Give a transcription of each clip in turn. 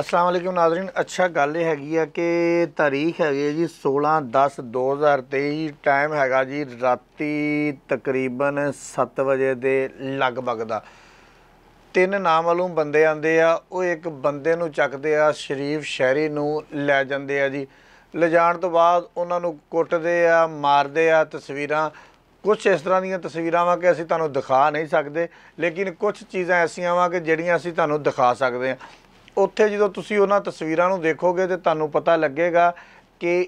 ਅਸਲਾਮ ਵਾਲੇਕੁਮ ਨਾਜ਼ਰੀਨ ਅੱਛਾ ਗੱਲ ਇਹ ਹੈਗੀ ਆ ਕਿ ਤਾਰੀਖ ਹੈਗੀ ਜੀ 16 10 2023 ਟਾਈਮ ਹੈਗਾ ਜੀ ਰਾਤੀ ਤਕਰੀਬਨ 7 ਵਜੇ ਦੇ ਲਗਭਗ ਦਾ ਤਿੰਨ ਨਾਮ ਵਾਲੋਂ ਬੰਦੇ ਆਂਦੇ ਆ ਉਹ ਇੱਕ ਬੰਦੇ ਨੂੰ ਚੱਕਦੇ ਆ ਸ਼ਰੀਫ ਸ਼ਹਿਰੀ ਨੂੰ ਲੈ ਜਾਂਦੇ ਆ ਜੀ ਲਿਜਾਣ ਤੋਂ ਬਾਅਦ ਉਹਨਾਂ ਨੂੰ ਕੁੱਟਦੇ ਆ ਮਾਰਦੇ ਆ ਤਸਵੀਰਾਂ ਕੁਝ ਇਸ ਤਰ੍ਹਾਂ ਦੀਆਂ ਤਸਵੀਰਾਂ ਵਾਂ ਕਿ ਅਸੀਂ ਤੁਹਾਨੂੰ ਦਿਖਾ ਨਹੀਂ ਸਕਦੇ ਲੇਕਿਨ ਕੁਝ ਚੀਜ਼ਾਂ ਐਸੀਆਂ ਵਾਂ ਕਿ ਜਿਹੜੀਆਂ ਅਸੀਂ ਤੁਹਾਨੂੰ ਦਿਖਾ ਸਕਦੇ ਆ ਉੱਥੇ ਜਦੋਂ ਤੁਸੀਂ ਉਹਨਾਂ ਤਸਵੀਰਾਂ ਨੂੰ ਦੇਖੋਗੇ ਤੇ ਤੁਹਾਨੂੰ ਪਤਾ ਲੱਗੇਗਾ ਕਿ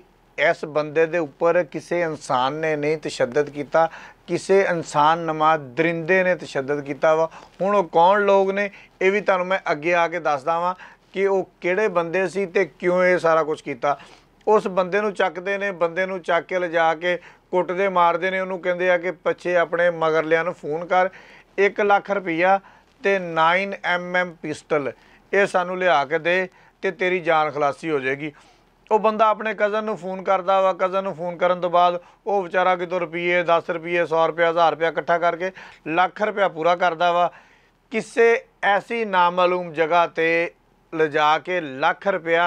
ਇਸ ਬੰਦੇ ਦੇ ਉੱਪਰ ਕਿਸੇ ਇਨਸਾਨ ਨੇ ਨਹੀਂ ਤਸ਼ੱਦਦ ਕੀਤਾ ਕਿਸੇ ਇਨਸਾਨ ਨਮਾ ਦਰਿੰਦੇ ਨੇ ਤਸ਼ੱਦਦ ਕੀਤਾ ਵਾ ਹੁਣ ਉਹ ਕੌਣ ਲੋਕ ਨੇ ਇਹ ਵੀ ਤੁਹਾਨੂੰ ਮੈਂ ਅੱਗੇ ਆ ਕੇ ਦੱਸਦਾ ਵਾਂ ਕਿ ਉਹ ਕਿਹੜੇ ਬੰਦੇ ਸੀ ਤੇ ਕਿਉਂ ਇਹ ਸਾਰਾ ਕੁਝ ਕੀਤਾ ਉਸ ਬੰਦੇ ਨੂੰ ਚੱਕਦੇ ਨੇ ਬੰਦੇ ਨੂੰ ਚੱਕ ਕੇ ਲਿਜਾ ਕੇ ਕੁੱਟਦੇ ਮਾਰਦੇ ਨੇ ਉਹਨੂੰ ਕਹਿੰਦੇ ਆ ਕਿ ਪੱਛੇ ਆਪਣੇ ਮਗਰਲਿਆਂ ਨੂੰ ਫੋਨ ਕਰ 1 ਲੱਖ ਰੁਪਈਆ ਤੇ 9 ਐਮਐਮ ਪਿਸਟਲ ਇਹ ਸਾਨੂੰ ਲਿਆ ਕੇ ਦੇ ਤੇ ਤੇਰੀ ਜਾਨ ਖਲਾਸੀ ਹੋ ਜਾਏਗੀ ਉਹ ਬੰਦਾ ਆਪਣੇ ਕਜ਼ਨ ਨੂੰ ਫੋਨ ਕਰਦਾ ਵਾ ਕਜ਼ਨ ਨੂੰ ਫੋਨ ਕਰਨ ਤੋਂ ਬਾਅਦ ਉਹ ਵਿਚਾਰਾ ਕਿਤੋਂ ਰੁਪਏ 10 ਰੁਪਏ 100 ਰੁਪਏ 1000 ਰੁਪਏ ਇਕੱਠਾ ਕਰਕੇ ਲੱਖ ਰੁਪਏ ਪੂਰਾ ਕਰਦਾ ਵਾ ਕਿਸੇ ਐਸੀ ਨਾਮਾਲੂਮ ਜਗ੍ਹਾ ਤੇ ਲਿਜਾ ਕੇ ਲੱਖ ਰੁਪਏ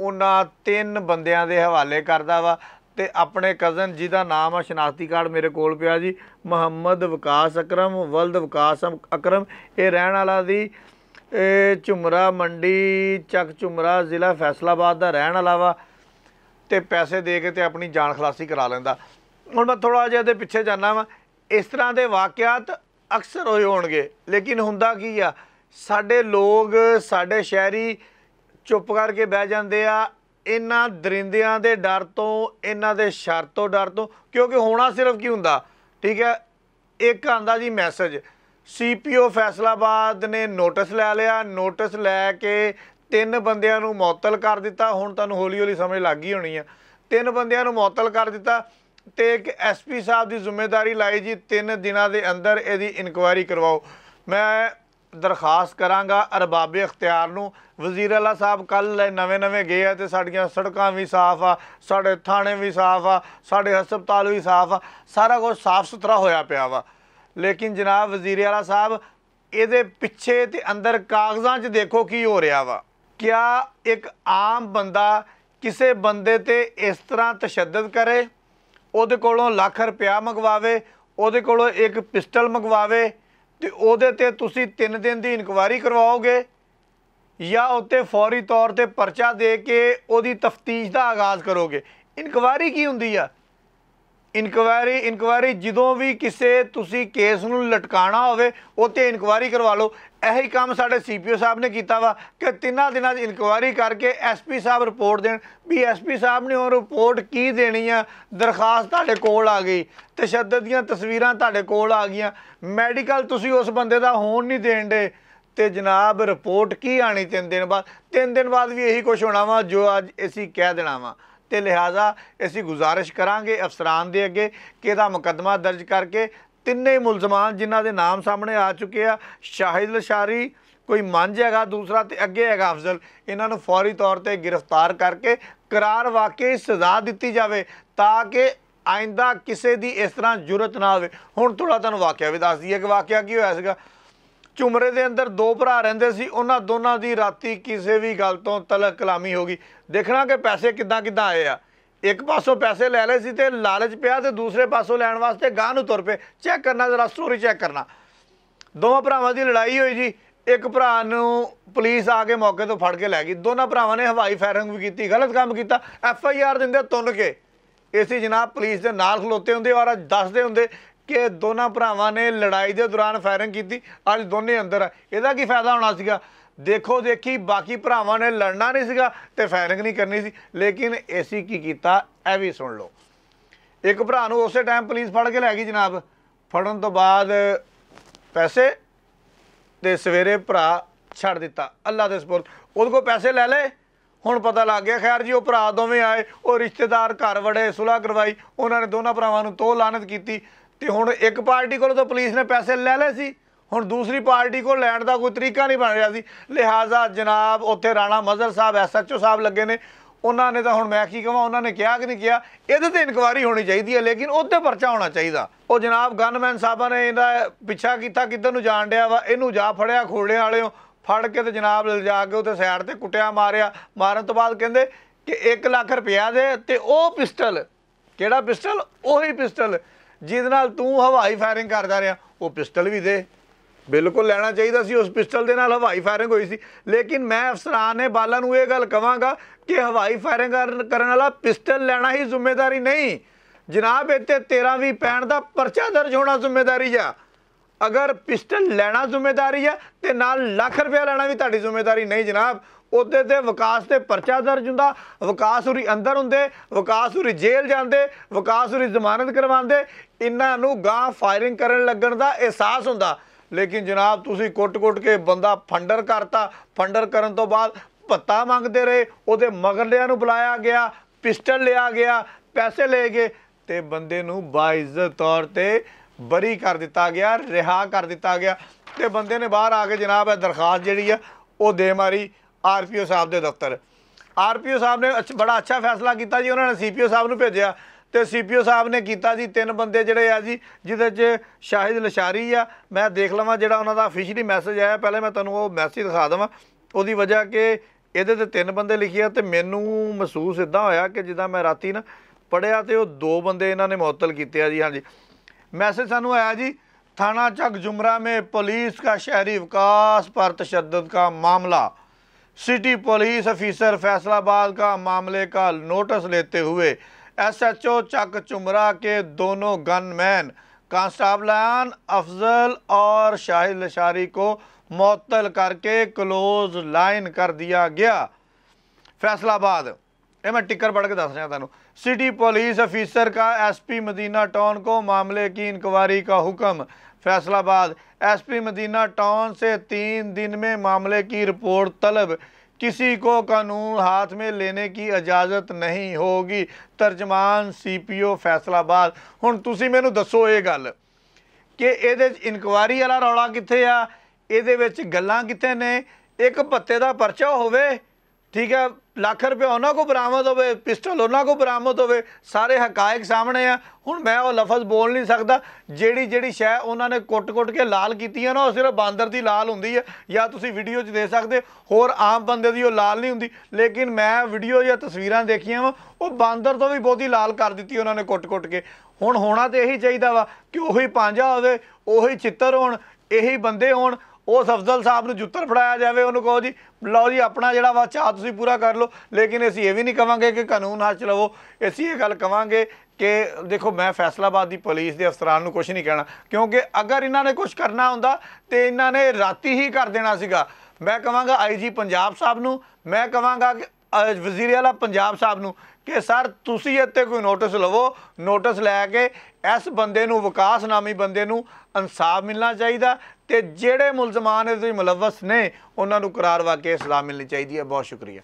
ਉਹਨਾਂ ਤਿੰਨ ਬੰਦਿਆਂ ਦੇ ਹਵਾਲੇ ਕਰਦਾ ਵਾ ਤੇ ਆਪਣੇ ਕਜ਼ਨ ਜਿਹਦਾ ਨਾਮ ਆ ਸ਼ਨਾਸਤੀ ਕਾਰਡ ਮੇਰੇ ਕੋਲ ਪਿਆ ਜੀ ਮੁਹੰਮਦ ਵਿਕਾਸ ਅਕਰਮ ਵਲਦ ਵਿਕਾਸ ਅਕਰਮ ਇਹ ਰਹਿਣ ਵਾਲਾ ਦੀ ਇਹ ਝੁਮਰਾ ਮੰਡੀ ਚੱਕ ਝੁਮਰਾ ਜ਼ਿਲ੍ਹਾ ਫੈਸਲਾਬਾਦ ਦਾ ਰਹਿਣ ਵਾਲਾ ਤੇ ਪੈਸੇ ਦੇ ਕੇ ਤੇ ਆਪਣੀ ਜਾਨ ਖਲਾਸੀ ਕਰਾ ਲੈਂਦਾ ਹੁਣ ਮੈਂ ਥੋੜਾ ਜਿਹਾ ਇਹਦੇ ਪਿੱਛੇ ਜਾਣਾ ਵਾ ਇਸ ਤਰ੍ਹਾਂ ਦੇ ਵਾਕਿਆਤ ਅਕਸਰ ਹੋਏ ਹੋਣਗੇ ਲੇਕਿਨ ਹੁੰਦਾ ਕੀ ਆ ਸਾਡੇ ਲੋਕ ਸਾਡੇ ਸ਼ਹਿਰੀ ਚੁੱਪ ਕਰਕੇ ਬਹਿ ਜਾਂਦੇ ਆ ਇਹਨਾਂ ਦਰਿੰਦਿਆਂ ਦੇ ਡਰ ਤੋਂ ਇਹਨਾਂ ਦੇ ਸ਼ਰਤੋਂ ਤੋਂ ਡਰ ਤੋਂ ਕਿਉਂਕਿ ਹੋਣਾ ਸਿਰਫ ਕੀ ਹੁੰਦਾ ਠੀਕ ਹੈ ਇੱਕ ਆਂਦਾ ਜੀ ਮੈਸੇਜ ਸੀਪੀਓ ਫੈਸਲਾਬਾਦ ਨੇ ਨੋਟਿਸ ਲੈ ਲਿਆ ਨੋਟਿਸ ਲੈ ਕੇ ਤਿੰਨ ਬੰਦਿਆਂ ਨੂੰ ਮੌਤਲ ਕਰ ਦਿੱਤਾ ਹੁਣ ਤੁਹਾਨੂੰ ਹੌਲੀ-ਹੌਲੀ ਸਮਝ ਲੱਗ ਗਈ ਹੋਣੀ ਆ ਤਿੰਨ ਬੰਦਿਆਂ ਨੂੰ ਮੌਤਲ ਕਰ ਦਿੱਤਾ ਤੇ ਇੱਕ ਐਸਪੀ ਸਾਹਿਬ ਦੀ ਜ਼ਿੰਮੇਵਾਰੀ ਲਾਈ ਜੀ ਤਿੰਨ ਦਿਨਾਂ ਦੇ ਅੰਦਰ ਇਹਦੀ ਇਨਕੁਆਇਰੀ ਕਰਵਾਓ ਮੈਂ ਦਰਖਾਸਤ ਕਰਾਂਗਾ ਅਰਬਾਬੇ ਇਖਤਿਆਰ ਨੂੰ ਵਜ਼ੀਰ ਅੱਲਾ ਸਾਹਿਬ ਕੱਲ ਨਵੇਂ-ਨਵੇਂ ਗਏ ਆ ਤੇ ਸਾਡੀਆਂ ਸੜਕਾਂ ਵੀ ਸਾਫ਼ ਆ ਸਾਡੇ ਥਾਣੇ ਵੀ ਸਾਫ਼ ਆ ਸਾਡੇ ਹਸਪਤਾਲ ਵੀ ਸਾਫ਼ ਆ ਸਾਰਾ ਕੁਝ ਸਾਫ਼ ਸੁਥਰਾ ਹੋਇਆ ਪਿਆ ਵਾ ਲੇਕਿਨ ਜਨਾਬ ਵਜ਼ੀਰ ਆਲਾ ਸਾਹਿਬ ਇਹਦੇ ਪਿੱਛੇ ਤੇ ਅੰਦਰ ਕਾਗਜ਼ਾਂ 'ਚ ਦੇਖੋ ਕੀ ਹੋ ਰਿਹਾ ਵਾ ਕਿਆ ਇੱਕ ਆਮ ਬੰਦਾ ਕਿਸੇ ਬੰਦੇ ਤੇ ਇਸ ਤਰ੍ਹਾਂ ਤਸ਼ੱਦਦ ਕਰੇ ਉਹਦੇ ਕੋਲੋਂ ਲੱਖ ਰੁਪਿਆ ਮੰਗਵਾਵੇ ਉਹਦੇ ਕੋਲੋਂ ਇੱਕ ਪਿਸਟਲ ਮੰਗਵਾਵੇ ਤੇ ਉਹਦੇ ਤੇ ਤੁਸੀਂ 3 ਦਿਨ ਦੀ ਇਨਕੁਆਇਰੀ ਕਰਵਾਓਗੇ ਜਾਂ ਉੱਤੇ ਫੌਰੀ ਤੌਰ ਤੇ ਪਰਚਾ ਦੇ ਕੇ ਉਹਦੀ ਤਫਤੀਸ਼ ਦਾ ਆਗਾਜ਼ ਕਰੋਗੇ ਇਨਕੁਆਇਰੀ ਕੀ ਹੁੰਦੀ ਆ ਇਨਕੁਆਇਰੀ ਇਨਕੁਆਇਰੀ ਜਦੋਂ ਵੀ ਕਿਸੇ ਤੁਸੀਂ ਕੇਸ ਨੂੰ ਲਟਕਾਣਾ ਹੋਵੇ ਉਹ ਤੇ ਇਨਕੁਆਇਰੀ ਕਰਵਾ ਲਓ ਇਹੀ ਕੰਮ ਸਾਡੇ ਸੀਪੀਓ ਸਾਹਿਬ ਨੇ ਕੀਤਾ ਵਾ ਕਿ ਤਿੰਨਾਂ ਦਿਨਾਂ ਦੀ ਇਨਕੁਆਇਰੀ ਕਰਕੇ ਐਸਪੀ ਸਾਹਿਬ ਰਿਪੋਰਟ ਦੇਣ ਵੀ ਐਸਪੀ ਸਾਹਿਬ ਨੇ ਉਹ ਰਿਪੋਰਟ ਕੀ ਦੇਣੀ ਆ ਦਰਖਾਸਤ ਤੁਹਾਡੇ ਕੋਲ ਆ ਗਈ ਤਸ਼ੱਦਦ ਦੀਆਂ ਤਸਵੀਰਾਂ ਤੁਹਾਡੇ ਕੋਲ ਆ ਗਈਆਂ ਮੈਡੀਕਲ ਤੁਸੀਂ ਉਸ ਬੰਦੇ ਦਾ ਹੋਣ ਨਹੀਂ ਦੇਣ ਦੇ ਤੇ ਜਨਾਬ ਰਿਪੋਰਟ ਕੀ ਆਣੀ ਤਿੰਨ ਦਿਨ ਬਾਅਦ ਤਿੰਨ ਦਿਨ ਬਾਅਦ ਵੀ ਇਹੀ ਕੁਝ ਹੋਣਾ ਵਾ ਜੋ ਅੱਜ ਅਸੀਂ ਕਹਿ ਦੇਣਾ ਵਾ ਤੇ ਲਿਹਾਜ਼ਾ ਅਸੀਂ ਗੁਜ਼ਾਰਿਸ਼ ਕਰਾਂਗੇ ਅਫਸਰਾਨ ਦੇ ਅੱਗੇ ਕਿ ਇਹਦਾ ਮੁਕੱਦਮਾ ਦਰਜ ਕਰਕੇ ਤਿੰਨੇ ਮੁਲਜ਼ਮਾਂ ਜਿਨ੍ਹਾਂ ਦੇ ਨਾਮ ਸਾਹਮਣੇ ਆ ਚੁੱਕੇ ਆ ਸ਼ਾਹਿਦ ਲਸ਼ਾਰੀ ਕੋਈ ਮੰਜ ਹੈਗਾ ਦੂਸਰਾ ਤੇ ਅੱਗੇ ਹੈਗਾ ਅਫਜ਼ਲ ਇਹਨਾਂ ਨੂੰ ਫੌਰੀ ਤੌਰ ਤੇ ਗ੍ਰਿਫਤਾਰ ਕਰਕੇ ਕਰਾਰ ਵਾਕਈ ਸਜ਼ਾ ਦਿੱਤੀ ਜਾਵੇ ਤਾਂ ਕਿ ਆਇੰਦਾ ਕਿਸੇ ਦੀ ਇਸ ਤਰ੍ਹਾਂ ਜੁਰਤ ਨਾ ਹੋਵੇ ਹੁਣ ਥੋੜਾ ਤੁਹਾਨੂੰ ਵਾਕਿਆ ਵੀ ਦੱਸ ਦਈਏ ਕਿ ਵਾਕਿਆ ਕੀ ਹੋਇਆ ਸੀਗਾ ਝੁਮਰੇ ਦੇ ਅੰਦਰ ਦੋ ਭਰਾ ਰਹਿੰਦੇ ਸੀ ਉਹਨਾਂ ਦੋਨਾਂ ਦੀ ਰਾਤੀ ਕਿਸੇ ਵੀ ਗੱਲ ਤੋਂ ਤਲਕ ਕਲਾਮੀ ਹੋ ਗਈ ਦੇਖਣਾ ਕਿ ਪੈਸੇ ਕਿੱਦਾਂ ਕਿੱਦਾਂ ਆਏ ਆ ਇੱਕ ਪਾਸੋਂ ਪੈਸੇ ਲੈ ਲਏ ਸੀ ਤੇ ਲਾਲਚ ਪਿਆ ਤੇ ਦੂਸਰੇ ਪਾਸੋਂ ਲੈਣ ਵਾਸਤੇ ਗਾਂ ਨੂੰ ਤੁਰ ਪਏ ਚੈੱਕ ਕਰਨਾ ਜ਼ਰਾ ਸਟੋਰੀ ਚੈੱਕ ਕਰਨਾ ਦੋਵਾਂ ਭਰਾਵਾਂ ਦੀ ਲੜਾਈ ਹੋਈ ਜੀ ਇੱਕ ਭਰਾ ਨੂੰ ਪੁਲਿਸ ਆ ਕੇ ਮੌਕੇ ਤੋਂ ਫੜ ਕੇ ਲੈ ਗਈ ਦੋਨਾਂ ਭਰਾਵਾਂ ਨੇ ਹਵਾਈ ਫਾਇਰਿੰਗ ਵੀ ਕੀਤੀ ਗਲਤ ਕੰਮ ਕੀਤਾ ਐਫ ਆਈ ਆਰ ਦਿੰਦੇ ਤੁੰਨ ਕੇ ਏਸੀ ਜਨਾਬ ਪੁਲਿਸ ਦੇ ਨਾਲ ਖਲੋਤੇ ਹੁੰਦੇ ਔਰ ਦੱਸਦੇ ਹੁੰਦੇ ਕਿ ਦੋਨਾਂ ਭਰਾਵਾਂ ਨੇ ਲੜਾਈ ਦੇ ਦੌਰਾਨ ਫਾਇਰਿੰਗ ਕੀਤੀ ਅੱਜ ਦੋਨੇ ਅੰਦਰ ਆ ਇਹਦਾ ਕੀ ਫਾਇਦਾ ਹੋਣਾ ਸੀਗਾ ਦੇਖੋ ਦੇਖੀ ਬਾਕੀ ਭਰਾਵਾਂ ਨੇ ਲੜਨਾ ਨਹੀਂ ਸੀਗਾ ਤੇ ਫਾਇਰਿੰਗ ਨਹੀਂ ਕਰਨੀ ਸੀ ਲੇਕਿਨ ਏਸੀ ਕੀ ਕੀਤਾ ਐ ਵੀ ਸੁਣ ਲਓ ਇੱਕ ਭਰਾ ਨੂੰ ਉਸੇ ਟਾਈਮ ਪੁਲਿਸ ਫੜ ਕੇ ਲੈ ਗਈ ਜਨਾਬ ਫੜਨ ਤੋਂ ਬਾਅਦ ਪੈਸੇ ਤੇ ਸਵੇਰੇ ਭਰਾ ਛੱਡ ਦਿੱਤਾ ਅੱਲਾ ਦੇ ਸਪੋਰਟ ਉਹਦੇ ਕੋ ਪੈਸੇ ਲੈ ਲਏ ਹੁਣ ਪਤਾ ਲੱਗ ਗਿਆ ਖੈਰ ਜੀ ਉਹ ਭਰਾ ਦੋਵੇਂ ਆਏ ਉਹ ਰਿਸ਼ਤੇਦਾਰ ਘਰ ਵੜੇ ਸੁਲਾ ਕਰਵਾਈ ਉਹਨਾਂ ਨੇ ਦੋਨਾਂ ਭਰਾਵਾਂ ਨੂੰ ਤੋਹ ਲਾਨਤ ਕੀਤੀ ਤੇ ਹੁਣ ਇੱਕ ਪਾਰਟੀ ਕੋਲੋਂ ਤਾਂ ਪੁਲਿਸ ਨੇ ਪੈਸੇ ਲੈ ਲਏ ਸੀ ਹੁਣ ਦੂਸਰੀ ਪਾਰਟੀ ਕੋਲ ਲੈਣ ਦਾ ਕੋਈ ਤਰੀਕਾ ਨਹੀਂ ਬਣ ਰਿਹਾ ਸੀ ਲਿਹਾਜ਼ਾ ਜਨਾਬ ਉੱਥੇ ਰਾਣਾ ਮਜ਼ਰ ਸਾਹਿਬ ਐਸਐਚਓ ਸਾਹਿਬ ਲੱਗੇ ਨੇ ਉਹਨਾਂ ਨੇ ਤਾਂ ਹੁਣ ਮੈਂ ਕੀ ਕਹਾਂ ਉਹਨਾਂ ਨੇ ਕਿਹਾ ਕਿ ਨਹੀਂ ਕਿਹਾ ਇਹਦੇ ਤੇ ਇਨਕੁਆਰੀ ਹੋਣੀ ਚਾਹੀਦੀ ਹੈ ਲੇਕਿਨ ਉੱਤੇ ਪਰਚਾ ਹੋਣਾ ਚਾਹੀਦਾ ਉਹ ਜਨਾਬ ਗਨਮੈਨ ਸਾਹਿਬਾਂ ਨੇ ਇਹਦਾ ਪਿੱਛਾ ਕੀਤਾ ਕਿੱਧਰ ਨੂੰ ਜਾਣ ਡਿਆ ਵਾ ਇਹਨੂੰ ਜਾ ਫੜਿਆ ਖੋਲੇ ਵਾਲਿਓ ਫੜ ਕੇ ਤੇ ਜਨਾਬ ਲਿਜਾ ਕੇ ਉੱਥੇ ਸਾਈਡ ਤੇ ਕੁੱਟਿਆ ਮਾਰਿਆ ਮਾਰਨ ਤੋਂ ਬਾਅਦ ਕਹਿੰਦੇ ਕਿ 1 ਲੱਖ ਰੁਪਇਆ ਦੇ ਤੇ ਉਹ ਪਿਸਟਲ ਕਿਹੜਾ ਪਿਸਟਲ ਉਹੀ ਪਿਸਟਲ ਜਿਹਦੇ ਨਾਲ ਤੂੰ ਹਵਾਈ ਫਾਇਰਿੰਗ ਕਰਦਾ ਰਿਹਾ ਉਹ ਪਿਸਟਲ ਵੀ ਦੇ ਬਿਲਕੁਲ ਲੈਣਾ ਚਾਹੀਦਾ ਸੀ ਉਸ ਪਿਸਟਲ ਦੇ ਨਾਲ ਹਵਾਈ ਫਾਇਰਿੰਗ ਹੋਈ ਸੀ ਲੇਕਿਨ ਮੈਂ ਅਫਸਰਾਂ ਨੇ ਬਾਲਾ ਨੂੰ ਇਹ ਗੱਲ ਕਵਾਂਗਾ ਕਿ ਹਵਾਈ ਫਾਇਰਿੰਗ ਕਰਨ ਵਾਲਾ ਪਿਸਟਲ ਲੈਣਾ ਹੀ ਜ਼ਿੰਮੇਵਾਰੀ ਨਹੀਂ ਜਨਾਬ ਇੱਥੇ 13 ਵੀ ਪੈਣ ਦਾ ਪਰਚਾ ਦਰਜ ਹੋਣਾ ਜ਼ਿੰਮੇਵਾਰੀ ਆ ਅਗਰ ਪਿਸਟਲ ਲੈਣਾ ਜ਼ਿੰਮੇਵਾਰੀ ਆ ਤੇ ਨਾਲ ਲੱਖ ਰੁਪਏ ਲੈਣਾ ਵੀ ਤੁਹਾਡੀ ਜ਼ਿੰਮੇਵਾਰੀ ਨਹੀਂ ਜਨਾਬ ਉਹਦੇ ਤੇ ਵਿਕਾਸ ਤੇ ਪਰਚਾ ਦਰਜ ਹੁੰਦਾ ਵਿਕਾਸ ਹੁਰੀ ਅੰਦਰ ਹੁੰਦੇ ਵਿਕਾਸ ਹੁਰੀ ਜੇਲ੍ਹ ਜਾਂਦੇ ਵਿਕਾਸ ਹੁਰੀ ਜ਼ਮਾਨਤ ਕਰਵਾਉਂਦੇ ਇਹਨਾਂ ਨੂੰ ਗਾਂ ਫਾਇਰਿੰਗ ਕਰਨ ਲੱਗਣ ਦਾ ਅਹਿਸਾਸ ਹੁੰਦਾ ਲੇਕਿਨ ਜਨਾਬ ਤੁਸੀਂ ਕੁੱਟ-ਕੁੱਟ ਕੇ ਬੰਦਾ ਫੰਡਰ ਕਰਤਾ ਫੰਡਰ ਕਰਨ ਤੋਂ ਬਾਅਦ ਪੱਤਾ ਮੰਗਦੇ ਰਹੇ ਉਹਦੇ ਮਗਰਲਿਆਂ ਨੂੰ ਬੁਲਾਇਆ ਗਿਆ ਪਿਸਟਲ ਲਿਆ ਗਿਆ ਪੈਸੇ ਲੈ ਗਏ ਤੇ ਬੰਦੇ ਨੂੰ ਬਾਇਜ਼ਤ ਤੌਰ ਤੇ ਬਰੀ ਕਰ ਦਿੱਤਾ ਗਿਆ ਰਿਹਾ ਕਰ ਦਿੱਤਾ ਗਿਆ ਤੇ ਬੰਦੇ ਨੇ ਬਾਹਰ ਆ ਕੇ ਜਨਾਬ ਇਹ ਦਰਖਾਸਤ ਜਿਹੜੀ ਆ ਉਹ ਦੇ ਮਾਰੀ ਆਰਪੀਓ ਸਾਹਿਬ ਦੇ ਦਫ਼ਤਰ ਆਰਪੀਓ ਸਾਹਿਬ ਨੇ ਬੜਾ ਅੱਛਾ ਫੈਸਲਾ ਕੀਤਾ ਜੀ ਉਹਨਾਂ ਨੇ ਸੀਪੀਓ ਸਾਹਿਬ ਨੂੰ ਭੇਜਿਆ ਤੇ ਸੀਪੀਓ ਸਾਹਿਬ ਨੇ ਕੀਤਾ ਜੀ ਤਿੰਨ ਬੰਦੇ ਜਿਹੜੇ ਆ ਜੀ ਜਿਹਦੇ 'ਚ ਸ਼ਾਹਿਦ ਲਸ਼ਾਰੀ ਆ ਮੈਂ ਦੇਖ ਲਵਾਂ ਜਿਹੜਾ ਉਹਨਾਂ ਦਾ ਅਫੀਸ਼ੀਅਲੀ ਮੈਸੇਜ ਆਇਆ ਪਹਿਲੇ ਮੈਂ ਤੁਹਾਨੂੰ ਉਹ ਮੈਸੇਜ ਦਿਖਾ ਦਵਾਂ ਉਹਦੀ ਵਜ੍ਹਾ ਕਿ ਇਹਦੇ ਤੇ ਤਿੰਨ ਬੰਦੇ ਲਿਖਿਆ ਤੇ ਮੈਨੂੰ ਮਹਿਸੂਸ ਇਦਾਂ ਹੋਇਆ ਕਿ ਜਿੱਦਾਂ ਮੈਂ ਰਾਤੀ ਨਾ ਪੜਿਆ ਤੇ ਉਹ ਦੋ ਬੰਦੇ ਇਹਨਾਂ ਨੇ ਮੌਤਲ ਕੀਤੇ ਆ ਜੀ ਹਾਂਜੀ ਮੈਸੇਜ ਸਾਨੂੰ ਆਇਆ ਜੀ ਥਾਣਾ ਚੱਕ ਜੁਮਰਾ ਮੇ ਪੁਲਿਸ ਕਾ ਸ਼ਹਿਰੀ ਵਿਕਾਸ ਪਰ ਤਸ਼ੱਦਦ ਕਾ ਮਾਮਲਾ सिटी पुलिस अफिसर फैसलाबाद का मामले का नोटिस लेते हुए एसएचओ चक चुमरा के दोनों गनमैन कांस्टाबलान अफजल और शाहिद लशारी को मअतल करके क्लोज लाइन कर दिया गया फैसलाबाद ये मैं टिकर पढ़ के दस रहा ਤੁਹਾਨੂੰ सिटी पुलिस अफिसर का एसपी मदीना टाउन को मामले की इंक्वायरी का हुक्म फैसलाबाद एसपी मदीना टाउन से तीन दिन में मामले की रिपोर्ट तलब किसी को कानून हाथ में लेने की ਇਜਾਜ਼ਤ ਨਹੀਂ ਹੋਗੀ ਤਰਜਮਾਨ ਸੀਪੀਓ ਫੈਸਲਾਬਾਦ ਹੁਣ ਤੁਸੀਂ ਮੈਨੂੰ ਦੱਸੋ ਇਹ ਗੱਲ ਕਿ ਇਹਦੇ ਵਿੱਚ ਇਨਕੁਆਰੀ ਵਾਲਾ ਰੌਲਾ ਕਿੱਥੇ ਆ ਇਹਦੇ ਵਿੱਚ ਗੱਲਾਂ ਕਿੱਥੇ ਨੇ ਇੱਕ ਭੱਤੇ ਦਾ ਪਰਚਾ ਹੋਵੇ ਠੀਕ ਹੈ ਲੱਖ ਰੁਪਏ ਉਹਨਾਂ ਕੋ ਬਰਾਮਦ ਹੋਵੇ ਪਿਸਟਲ ਉਹਨਾਂ ਕੋ ਬਰਾਮਦ ਹੋਵੇ ਸਾਰੇ ਹਕਾਇਕ ਸਾਹਮਣੇ ਆ ਹੁਣ ਮੈਂ ਉਹ ਲਫ਼ਜ਼ ਬੋਲ ਨਹੀਂ ਸਕਦਾ ਜਿਹੜੀ ਜਿਹੜੀ ਸ਼ੈ ਉਹਨਾਂ ਨੇ ਕੁੱਟ-ਕੁੱਟ ਕੇ ਲਾਲ ਕੀਤੀ ਨਾ ਉਹ ਸਿਰਫ ਬਾਂਦਰ ਦੀ ਲਾਲ ਹੁੰਦੀ ਹੈ ਜਾਂ ਤੁਸੀਂ ਵੀਡੀਓ 'ਚ ਦੇ ਸਕਦੇ ਹੋਰ ਆਮ ਬੰਦੇ ਦੀ ਉਹ ਲਾਲ ਨਹੀਂ ਹੁੰਦੀ ਲੇਕਿਨ ਮੈਂ ਵੀਡੀਓ ਜਾਂ ਤਸਵੀਰਾਂ ਦੇਖੀਆਂ ਵਾ ਉਹ ਬਾਂਦਰ ਤੋਂ ਵੀ ਬਹੁਤੀ ਲਾਲ ਕਰ ਦਿੱਤੀ ਉਹਨਾਂ ਨੇ ਕੁੱਟ-ਕੁੱਟ ਕੇ ਹੁਣ ਹੋਣਾ ਤੇ ਇਹੀ ਚਾਹੀਦਾ ਵਾ ਕਿ ਉਹੀ ਪਾਂਜਾ ਹੋਵੇ ਉਹੀ ਚਿੱਤਰ ਹੋਣ ਇਹੀ ਬੰਦੇ ਹੋਣ ਉਸ ਅਫਜ਼ਲ ਸਾਹਿਬ ਨੂੰ ਜੁੱਤਰ ਫੜਾਇਆ ਜਾਵੇ ਉਹਨੂੰ ਕਹੋ ਜੀ ਲਓ ਜੀ ਆਪਣਾ ਜਿਹੜਾ ਵਾ ਚਾਹ ਤੁਸੀਂ ਪੂਰਾ ਕਰ ਲਓ ਲੇਕਿਨ ਅਸੀਂ ਇਹ ਵੀ ਨਹੀਂ ਕਵਾਂਗੇ ਕਿ ਕਾਨੂੰਨ ਹੱਥ ਲਵੋ ਅਸੀਂ ਇਹ ਗੱਲ ਕਵਾਂਗੇ ਕਿ ਦੇਖੋ ਮੈਂ ਫੈਸਲਾਬਾਦ ਦੀ ਪੁਲਿਸ ਦੇ ਅਫਸਰਾਂ ਨੂੰ ਕੁਝ ਨਹੀਂ ਕਹਿਣਾ ਕਿਉਂਕਿ ਅਗਰ ਇਹਨਾਂ ਨੇ ਕੁਝ ਕਰਨਾ ਹੁੰਦਾ ਤੇ ਇਹਨਾਂ ਨੇ ਰਾਤੀ ਹੀ ਕਰ ਦੇਣਾ ਸੀਗਾ ਮੈਂ ਕਹਾਂਗਾ ਆਈਜੀ ਪੰਜਾਬ ਸਾਹਿਬ ਨੂੰ ਮੈਂ ਕਹਾਂਗਾ ਕਿ ਵਜ਼ੀਰ ਆਲਾ ਪੰਜਾਬ ਸਾਹਿਬ ਨੂੰ ਕਿ ਸਰ ਤੁਸੀਂ ਇੱਥੇ ਕੋਈ ਨੋਟਿਸ ਲਵੋ ਨੋਟਿਸ ਲੈ ਕੇ ਇਸ ਬੰਦੇ ਨੂੰ ਵਿਕਾਸ ਨਾਮੀ ਬੰਦੇ ਨੂੰ ਇਨਸਾਫ ਮਿਲਣਾ ਚਾਹੀਦਾ ਤੇ ਜਿਹੜੇ ਮੁਲਜ਼ਮਾਨ ਇਸ ਵਿੱਚ ਮੁਲਵਸ ਨੇ ਉਹਨਾਂ ਨੂੰ ਕਰਾਰ ਵਾਕਿਆ ਸਜ਼ਾ ਮਿਲਣੀ ਚਾਹੀਦੀ ਹੈ ਬਹੁਤ ਸ਼ੁਕਰੀਆ